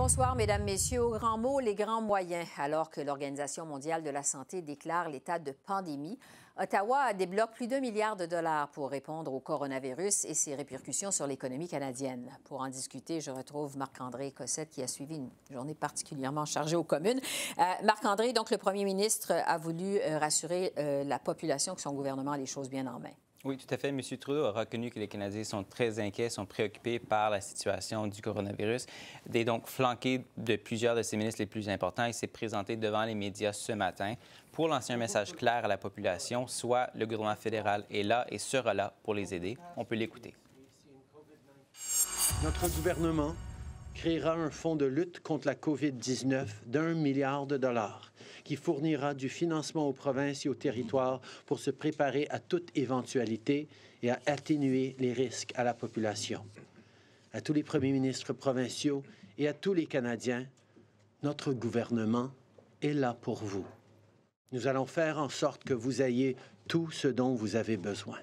Bonsoir, Mesdames, Messieurs. Au grand mot, les grands moyens. Alors que l'Organisation mondiale de la santé déclare l'état de pandémie, Ottawa débloque plus d'un milliards de dollars pour répondre au coronavirus et ses répercussions sur l'économie canadienne. Pour en discuter, je retrouve Marc-André Cossette qui a suivi une journée particulièrement chargée aux communes. Euh, Marc-André, donc le premier ministre a voulu euh, rassurer euh, la population que son gouvernement a les choses bien en main. Oui, tout à fait. M. Trudeau a reconnu que les Canadiens sont très inquiets, sont préoccupés par la situation du coronavirus. Il est donc flanqué de plusieurs de ses ministres les plus importants. Il s'est présenté devant les médias ce matin pour lancer un message clair à la population, soit le gouvernement fédéral est là et sera là pour les aider. On peut l'écouter. Notre gouvernement créera un fonds de lutte contre la COVID-19 d'un milliard de dollars qui fournira du financement aux provinces et aux territoires pour se préparer à toute éventualité et à atténuer les risques à la population. À tous les premiers ministres provinciaux et à tous les Canadiens, notre gouvernement est là pour vous. Nous allons faire en sorte que vous ayez tout ce dont vous avez besoin.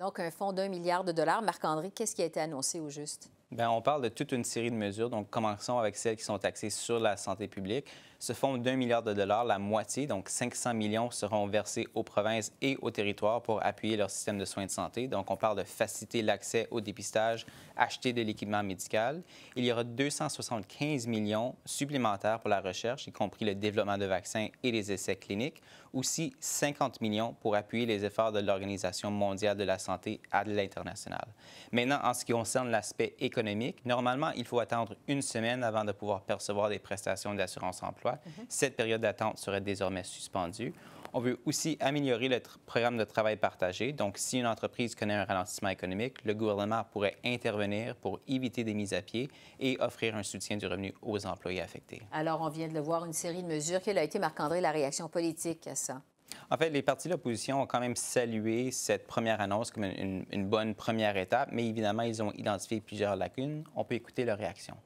Donc, un fonds d'un milliard de dollars. Marc-André, qu'est-ce qui a été annoncé au juste? Ben, on parle de toute une série de mesures. Donc, commençons avec celles qui sont axées sur la santé publique. Ce fonds d'un milliard de dollars, la moitié, donc 500 millions, seront versés aux provinces et aux territoires pour appuyer leur système de soins de santé. Donc, on parle de faciliter l'accès au dépistage, acheter de l'équipement médical. Il y aura 275 millions supplémentaires pour la recherche, y compris le développement de vaccins et les essais cliniques. Aussi, 50 millions pour appuyer les efforts de l'Organisation mondiale de la santé à l'international. Maintenant, en ce qui concerne l'aspect économique, normalement, il faut attendre une semaine avant de pouvoir percevoir des prestations d'assurance emploi. Mhm. Cette période d'attente serait désormais suspendue. On veut aussi améliorer le programme de travail partagé. Donc, si une entreprise connaît un ralentissement économique, le gouvernement pourrait intervenir pour éviter des mises à pied et offrir un soutien du revenu aux employés affectés. Alors, on vient de le voir, une série de mesures. Quelle a été, Marc-André, la réaction politique à ça? En fait, les partis de l'opposition ont quand même salué cette première annonce comme une, une bonne première étape, mais évidemment, ils ont identifié plusieurs lacunes. On peut écouter leur réaction.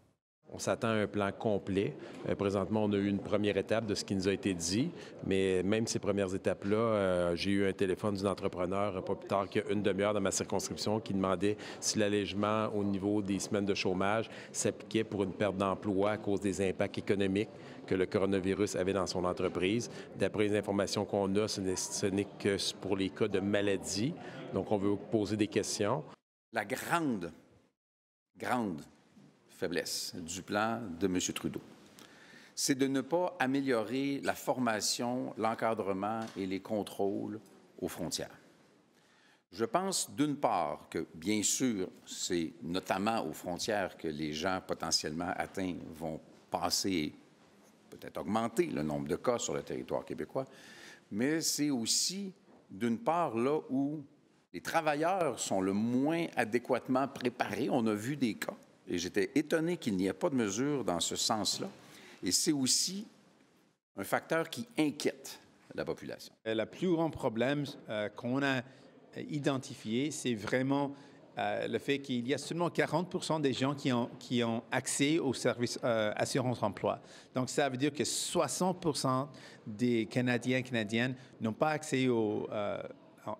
On s'attend à un plan complet. Euh, présentement, on a eu une première étape de ce qui nous a été dit, mais même ces premières étapes-là, euh, j'ai eu un téléphone d'un entrepreneur euh, pas plus tard qu'une demi-heure dans ma circonscription qui demandait si l'allègement au niveau des semaines de chômage s'appliquait pour une perte d'emploi à cause des impacts économiques que le coronavirus avait dans son entreprise. D'après les informations qu'on a, ce n'est que pour les cas de maladie. Donc, on veut poser des questions. La grande, grande faiblesse du plan de M. Trudeau. C'est de ne pas améliorer la formation, l'encadrement et les contrôles aux frontières. Je pense d'une part que, bien sûr, c'est notamment aux frontières que les gens potentiellement atteints vont passer peut-être augmenter le nombre de cas sur le territoire québécois, mais c'est aussi d'une part là où les travailleurs sont le moins adéquatement préparés. On a vu des cas et j'étais étonné qu'il n'y ait pas de mesure dans ce sens-là. Et c'est aussi un facteur qui inquiète la population. Euh, le plus grand problème euh, qu'on a euh, identifié, c'est vraiment le fait qu'il y a seulement 40 des gens qui ont, qui ont accès aux services dassurance assurance-emploi. Donc, ça veut dire que 60 des Canadiens et Canadiennes n'ont pas accès aux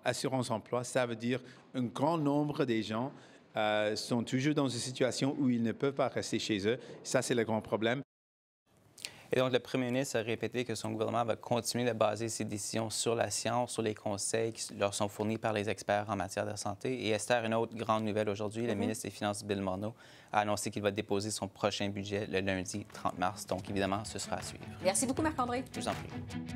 assurance-emploi. Ça veut dire un grand nombre des gens euh, sont toujours dans une situation où ils ne peuvent pas rester chez eux. Ça, c'est le grand problème. Et donc, le premier ministre a répété que son gouvernement va continuer de baser ses décisions sur la science, sur les conseils qui leur sont fournis par les experts en matière de santé. Et Esther, une autre grande nouvelle aujourd'hui, le mm-hmm. ministre des Finances, Bill Morneau, a annoncé qu'il va déposer son prochain budget le lundi 30 mars. Donc, évidemment, ce sera à suivre. Merci beaucoup, Marc-André. Je vous en prie.